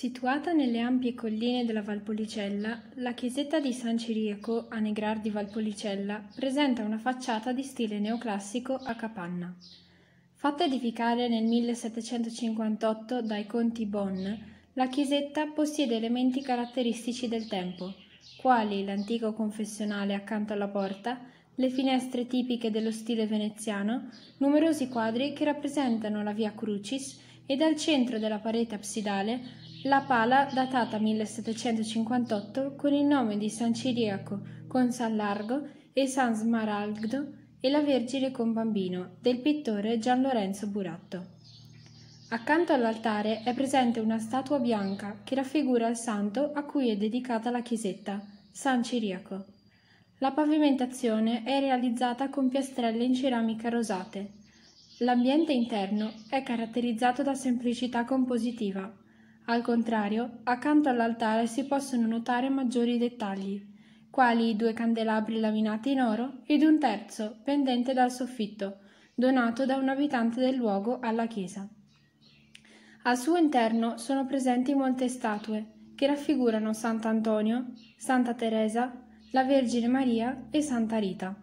Situata nelle ampie colline della Valpolicella, la chiesetta di San Ciriaco a Negrar di Valpolicella presenta una facciata di stile neoclassico a capanna. Fatta edificare nel 1758 dai conti Bonn, la chiesetta possiede elementi caratteristici del tempo, quali l'antico confessionale accanto alla porta, le finestre tipiche dello stile veneziano, numerosi quadri che rappresentano la via Crucis e dal centro della parete absidale la pala, datata 1758, con il nome di San Ciriaco con San Largo e San Smaraldo e la Vergine con Bambino, del pittore Gian Lorenzo Buratto. Accanto all'altare è presente una statua bianca che raffigura il santo a cui è dedicata la chiesetta, San Ciriaco. La pavimentazione è realizzata con piastrelle in ceramica rosate. L'ambiente interno è caratterizzato da semplicità compositiva, al contrario, accanto all'altare si possono notare maggiori dettagli, quali i due candelabri laminati in oro ed un terzo pendente dal soffitto, donato da un abitante del luogo alla chiesa. Al suo interno sono presenti molte statue che raffigurano Sant'Antonio, Santa Teresa, la Vergine Maria e Santa Rita.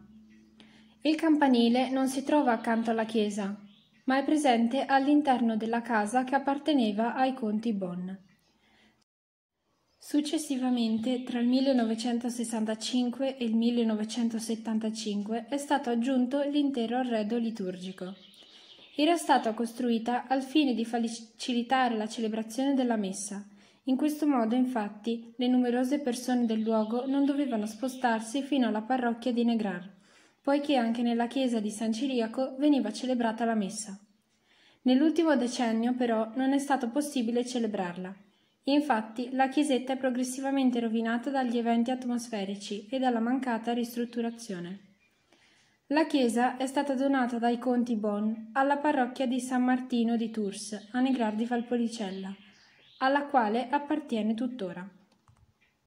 Il campanile non si trova accanto alla chiesa, ma è presente all'interno della casa che apparteneva ai conti Bonn. Successivamente, tra il 1965 e il 1975, è stato aggiunto l'intero arredo liturgico. Era stata costruita al fine di facilitare la celebrazione della messa, in questo modo, infatti, le numerose persone del luogo non dovevano spostarsi fino alla parrocchia di Negrar, poiché anche nella chiesa di San Ciriaco veniva celebrata la messa. Nell'ultimo decennio, però, non è stato possibile celebrarla. Infatti, la chiesetta è progressivamente rovinata dagli eventi atmosferici e dalla mancata ristrutturazione. La chiesa è stata donata dai conti Bon alla parrocchia di San Martino di Tours, a Negrar di Valpolicella, alla quale appartiene tuttora.